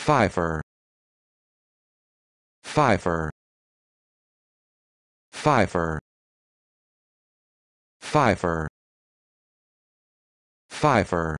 Pfeiffer Pfeiffer Pfeiffer Pfeiffer Pfeiffer